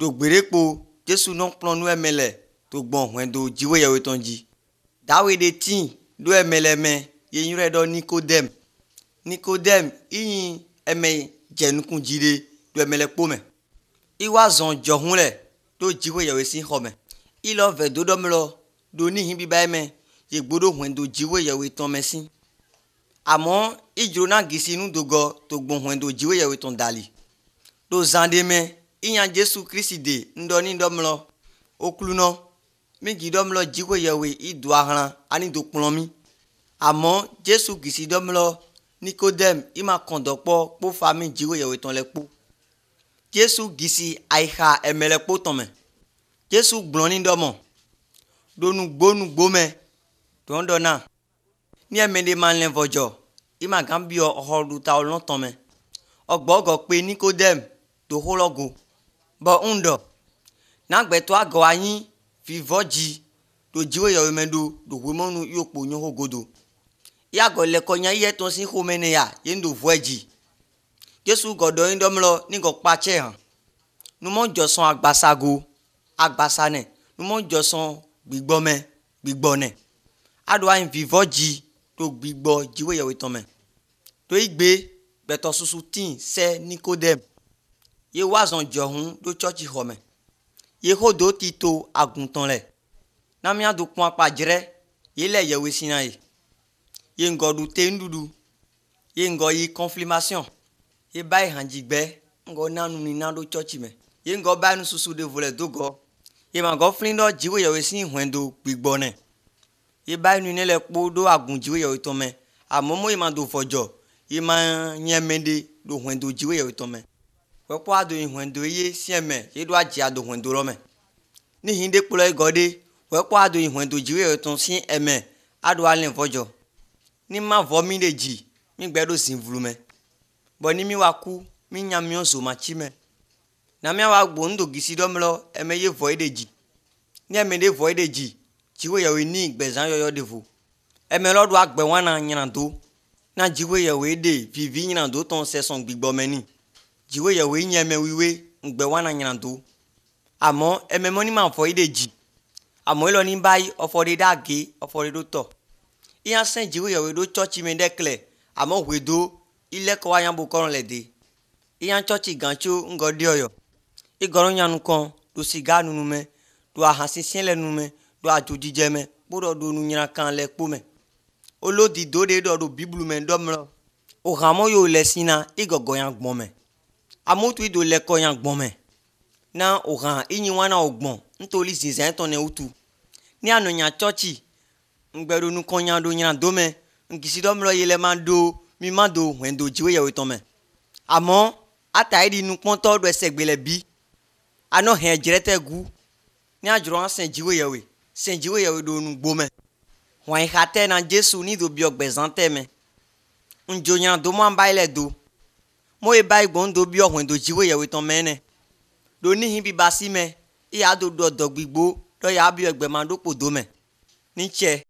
do gbeɖekpo jesu nɔ kplɔ nu eme le to gbɔn hwɛdo dziwo yawo tɔn dzi dawe ɖe tì do eme le eme ye nyuie ɖɔ nikodem nikodem iyi eme dze nukun dzi ɖe do eme le kpo me iwa zɔn dzɔhun le do dziwo yawo si xɔ me ilɔ ve do ɖɔm lɔ do nihin biba eme ye gboɖo hwɛdo dziwo yawo tɔn me si àmọ́ ìdúró náà gèsè inú dògọ́ tó gbọ̀n hùwẹ́ndò jíwé yẹ̀wò tó ń dalì. ló zan de mẹ́ inya jesu kristi de ŋdɔni dɔmlɔ oklunɔ migi dɔmlɔ dziko yewe idu ahlã ani do kplɔmi amɔ jesu gisi dɔmlɔ nikodem ima kɔndɔ kpɔ kpofa mi dziko yewe tɔn le kpo jesu gisi ayixa eme le kpo tɔmɛ jesu ni gblɔni dɔmɔ ɖo nugbonugbome bon, dɔndɔna ní ɛmɛ ɖe ma lɛ vɔdzɔ ima gã biɔ xɔɖutawo lɔtɔmɛ ɔgbɔgɔ kpe nikodem doho bɔ ŋdɔ nagbɛtɔ agɔ anyi vivɔ dzi ɖo dziwo yɔyɔme ɖo ɖo ʋemɔnu yio kpo nyo ho godo yagɔ le kɔnya yi etɔ si xɔme ne ya ye ŋdo vɔe dzi yesu gɔdɔ yi ɖɔmlɔ nigɔ kpatse hã numɔ dzɔsɔn agbasago agbasa nɛ numɔ dzɔsɔn gbigbɔmɛ gbigbɔ nɛ aɖo anyi vivɔ dzi ɖo gbigbɔ dziwo yɔyɔme tɔmɛ ɖo gbɛtɔ susu tin sɛ nikodem ye woazɔ dzɔhun ɖo tsɔtsi xɔme ye xodo ti to agùntàn le na miado kpɔn akpa ye le yewoe si na ye ye ŋgɔ ɖu te nuɖuɖu ye ŋgɔ yi confirmation ye ba yi hãdzigbɛ ŋgɔ na nuni na ɖo tsɔtsi me ye ŋgɔ ba nususu ɖevo le dogɔ ye ma gɔ fli ɖɔ dziwo yewoe si hwɛndo gbigbɔnɛ ye ba yi nui ne le kpo ɖo agùn dziwo yewoe tɔ me amewo ye ma do vɔdzɔ ye ma nyɛmɛ ɖe ɖo hwɛndo dziwo yewoe tɔ me. wekpɔ ado yi hwendo ye sie me ye do adzi ado hwendo lɔ me ne yi de kplɔ egɔ ado yi hwendo dzi wo etɔn si eme aɖo alẽ vɔdzɔ ne ma vɔ mi ɖe dzi mi gbɛ ɖo zi vlu me bɔn ne mi wa ku mi nya miɔ zomatsi me na mi wa gbo ŋdo gisi ɖɔm lɔ eme ye vɔ ye ɖe dzi ne eme ɖe vɔ ye ɖe dzi dziwo ni gbɛzã yɔyɔ ɖe vo eme lɔ ɖo agbɛ wana nyina do na dziwo de vivi nyina do tɔn sɛsɔn gbigbɔ dziwe yewo yi nye emewiwe mgbe wana nyina do amụ ememɔ ni ma fɔ yi de dzi amɔ yi lɔ ni ba yi ɔfɔ de da ge ɔfɔ de do tɔ iya sɛn dziwe do tsɔtsi me ɖe klɛ amɔ hoe do ilé kɔ wa nya bo kɔrɔ le de iya tsɔtsi gã tso ŋgɔ de ɔyɔ nyanu kɔn do siga nunu me do ahasisie le nunu me do adzodzidze me kpoɖɔ do nunyra kan le kpo me olódi do de ɖɔ do biblu me ɖɔ mlɔ ohàmɔ yiwo le si na igɔgɔ ya gbɔn amewo tu do le kɔnya gbɔn me na wòhã enyi wa na wò gbɔn ntoli zizã etɔ ne wotu ne anɔ nya tsɔtsi ŋgbɛɖonu kɔnya ɖo nya do me ŋkisi dɔ mlɔ yi ma do mi ma do hwɛn do dziwo yewo tɔ me amɔ ata yi ɖi nukpɔtɔ ɖo ɛsɛ e gbe le bi anɔ hɛn dzre tɛ gu ne adzrɔ asɛ dziwo yewoe sɛ dziwo yewoe ɖo nugbo me hwɛn xa tɛ na jesu ni do biɔ gbɛzã tɛ me ŋdzo nya do mɔ aba yi le do. mo yi e ba igbɔn do bi ɔhun do dziwo yɛ wetɔn mɛ nɛ do ni hin bi si iya do ya abiọ egbe do kpo do